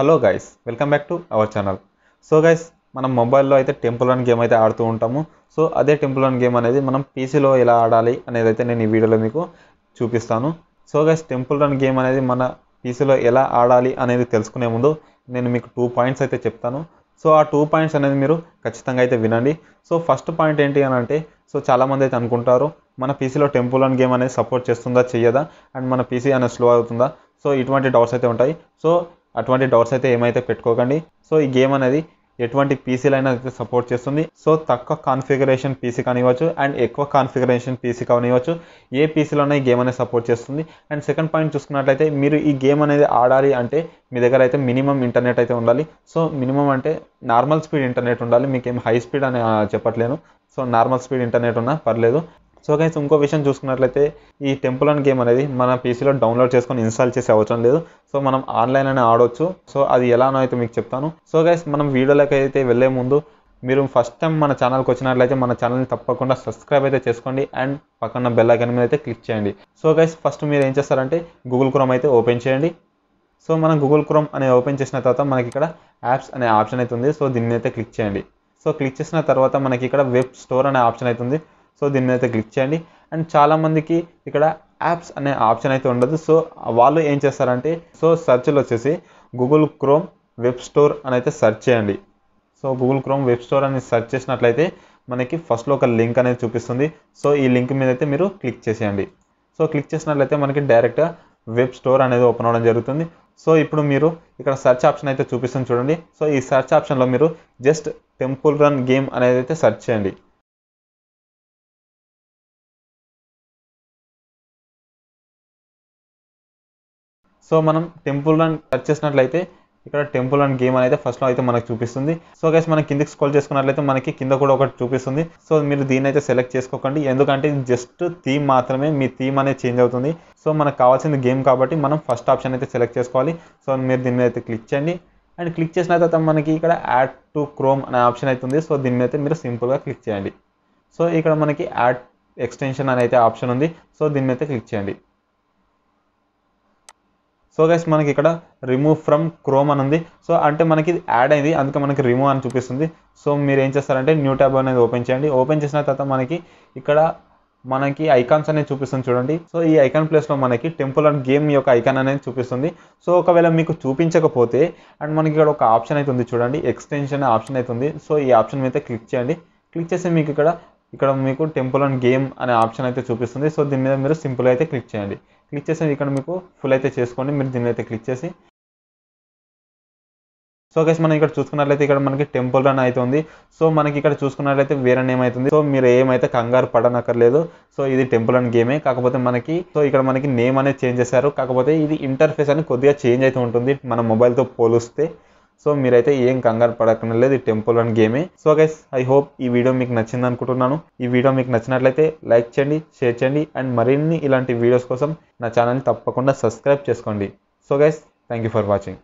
hello guys welcome back to our channel so guys మనం మొబైల్లో అయితే టెంపుల్ రన్ గేమ్ అయితే ఆడుతూ ఉంటాము సో అదే టెంపుల్ రన్ గేమ్ అనేది మనం పీసీలో ఎలా ఆడాలి అనేది అయితే నేను ఈ వీడియోలో మీకు చూపిస్తాను so guys temple run game అనేది మన పీసీలో ఎలా ఆడాలి అనేది తెలుసుకునే ముందు నేను మీకు టూ పాయింట్స్ అయితే చెప్తాను సో ఆ టూ పాయింట్స్ అనేది మీరు ఖచ్చితంగా అయితే వినండి సో ఫస్ట్ పాయింట్ ఏంటి అని అంటే సో చాలామంది అయితే అనుకుంటారు మన పీసీలో టెంపుల్ రన్ గేమ్ అనేది సపోర్ట్ చేస్తుందా చేయదా అండ్ మన పీసీ అనేది స్లో అవుతుందా సో ఇటువంటి డౌట్స్ అయితే ఉంటాయి సో అటువంటి డౌట్స్ అయితే ఏమైతే పెట్టుకోకండి సో ఈ గేమ్ అనేది ఎటువంటి పీసీలైనా అయితే సపోర్ట్ చేస్తుంది సో తక్కువ కాన్ఫిగరేషన్ పీసీ కానివ్వచ్చు అండ్ ఎక్కువ కాన్ఫిగరేషన్ పీసీ కానివ్వచ్చు ఏ పీసీలోనే ఈ గేమ్ అనేది సపోర్ట్ చేస్తుంది అండ్ సెకండ్ పాయింట్ చూసుకున్నట్లయితే మీరు ఈ గేమ్ అనేది ఆడాలి అంటే మీ దగ్గర అయితే మినిమం ఇంటర్నెట్ అయితే ఉండాలి సో మినిమం అంటే నార్మల్ స్పీడ్ ఇంటర్నెట్ ఉండాలి మీకు ఏం హై స్పీడ్ అని చెప్పట్లేను సో నార్మల్ స్పీడ్ ఇంటర్నెట్ ఉన్నా పర్లేదు సో గైస్ ఇంకో విషయం చూసుకున్నట్లయితే ఈ టెంపుల్ అండ్ గేమ్ అనేది మన పీసీలో డౌన్లోడ్ చేసుకొని ఇన్స్టాల్ చేసే అవసరం లేదు సో మనం ఆన్లైన్ అనే ఆడవచ్చు సో అది ఎలానో అయితే మీకు చెప్తాను సో గైస్ మనం వీడియోలోకి అయితే వెళ్ళే ముందు మీరు ఫస్ట్ టైం మన ఛానల్కి వచ్చినట్లయితే మన ఛానల్ని తప్పకుండా సబ్స్క్రైబ్ అయితే చేసుకోండి అండ్ పక్కన బెల్ ఐకన్ మీద అయితే క్లిక్ చేయండి సో గైస్ ఫస్ట్ మీరు ఏం చేస్తారంటే గూగుల్ క్రోమ్ అయితే ఓపెన్ చేయండి సో మనం గూగుల్ క్రోమ్ అనే ఓపెన్ చేసిన తర్వాత మనకి ఇక్కడ యాప్స్ అనే ఆప్షన్ అయితే ఉంది సో దీన్ని అయితే క్లిక్ చేయండి సో క్లిక్ చేసిన తర్వాత మనకి ఇక్కడ వెబ్ స్టోర్ అనే ఆప్షన్ అయితే ఉంది సో దీని మీద అయితే క్లిక్ చేయండి అండ్ చాలామందికి ఇక్కడ యాప్స్ అనే ఆప్షన్ అయితే ఉండదు సో వాళ్ళు ఏం చేస్తారంటే సో సెర్చ్లో వచ్చేసి గూగుల్ క్రోమ్ వెబ్ స్టోర్ అని అయితే సెర్చ్ చేయండి so Google Chrome web store అని సెర్చ్ చేసినట్లయితే మనకి ఫస్ట్లో ఒక లింక్ అనేది చూపిస్తుంది సో ఈ లింక్ మీద అయితే మీరు క్లిక్ చేసేయండి సో క్లిక్ చేసినట్లయితే మనకి డైరెక్ట్గా వెబ్ స్టోర్ అనేది ఓపెన్ అవ్వడం జరుగుతుంది సో ఇప్పుడు మీరు ఇక్కడ సెర్చ్ ఆప్షన్ అయితే చూపిస్తుంది చూడండి సో ఈ సెర్చ్ ఆప్షన్లో మీరు జస్ట్ టెంపుల్ రన్ గేమ్ అనేది అయితే సెర్చ్ చేయండి సో మనం టెంపుల్ రన్ టచ్ చేసినట్లయితే ఇక్కడ టెంపుల్ అండ్ గేమ్ అనేది ఫస్ట్లో అయితే మనకు చూపిస్తుంది సో గైస్ మనం కిందకి స్క్రోల్ చేసుకున్నట్లయితే మనకి కింద కూడా ఒకటి చూపిస్తుంది సో మీరు దీని అయితే సెలెక్ట్ చేసుకోకండి ఎందుకంటే జస్ట్ థీమ్ మాత్రమే మీ థీమ్ అనేది చేంజ్ అవుతుంది సో మనకు కావాల్సింది గేమ్ కాబట్టి మనం ఫస్ట్ ఆప్షన్ అయితే సెలెక్ట్ చేసుకోవాలి సో మీరు దీని మీద అయితే క్లిక్ చేయండి అండ్ క్లిక్ చేసిన తర్వాత మనకి ఇక్కడ యాడ్ టు క్రోమ్ అనే ఆప్షన్ అయితే ఉంది సో దీని మీద అయితే మీరు సింపుల్గా క్లిక్ చేయండి సో ఇక్కడ మనకి యాడ్ ఎక్స్టెన్షన్ అనేది ఆప్షన్ ఉంది సో దీని మీద క్లిక్ చేయండి సో గైస్ మనకి ఇక్కడ రిమూవ్ ఫ్రమ్ క్రోమ్ అని ఉంది సో అంటే మనకి యాడ్ అయింది అందుకే మనకి రిమూవ్ అని చూపిస్తుంది సో మీరు ఏం చేస్తారంటే న్యూ ట్యాబ్ అనేది ఓపెన్ చేయండి ఓపెన్ చేసిన తర్వాత మనకి ఇక్కడ మనకి ఐకాన్స్ అనేది చూపిస్తుంది చూడండి సో ఈ ఐకాన్ ప్లేస్లో మనకి టెంపుల్ అండ్ గేమ్ యొక్క ఐకాన్ అనేది చూపిస్తుంది సో ఒకవేళ మీకు చూపించకపోతే అండ్ మనకి ఇక్కడ ఒక ఆప్షన్ అయితే ఉంది చూడండి ఎక్స్టెన్షన్ ఆప్షన్ అయితే ఉంది సో ఈ ఆప్షన్ మీద క్లిక్ చేయండి క్లిక్ చేస్తే మీకు ఇక్కడ ఇక్కడ మీకు టెంపుల్ అండ్ గేమ్ అనే ఆప్షన్ అయితే చూపిస్తుంది సో దీని మీద మీరు సింపుల్ అయితే క్లిక్ చేయండి క్లిక్ చేసి ఇక్కడ మీకు ఫుల్ అయితే చేసుకోండి మీరు దీని అయితే క్లిక్ చేసి సో కేసు మనం ఇక్కడ చూసుకున్నట్లయితే ఇక్కడ మనకి టెంపుల్ రన్ అవుతుంది సో మనకి ఇక్కడ చూసుకున్నట్లయితే వేరే నేమ్ అవుతుంది సో మీరు ఏమైతే కంగారు పడనక్కర్లేదు సో ఇది టెంపుల్ అండ్ గేమే కాకపోతే మనకి సో ఇక్కడ మనకి నేమ్ అనేది చేంజ్ చేశారు కాకపోతే ఇది ఇంటర్ఫేస్ అని కొద్దిగా చేంజ్ అయితే ఉంటుంది మన మొబైల్తో పోలిస్తే సో మీరైతే ఏం కంగారు పడకుండా లేదు ఈ టెంపుల్ అండ్ గేమే సో గైస్ ఐ హోప్ ఈ వీడియో మీకు నచ్చింది అనుకుంటున్నాను ఈ వీడియో మీకు నచ్చినట్లయితే లైక్ చేయండి షేర్ చేయండి అండ్ మరిన్ని ఇలాంటి వీడియోస్ కోసం నా ఛానల్ని తప్పకుండా సబ్స్క్రైబ్ చేసుకోండి so guys thank you for watching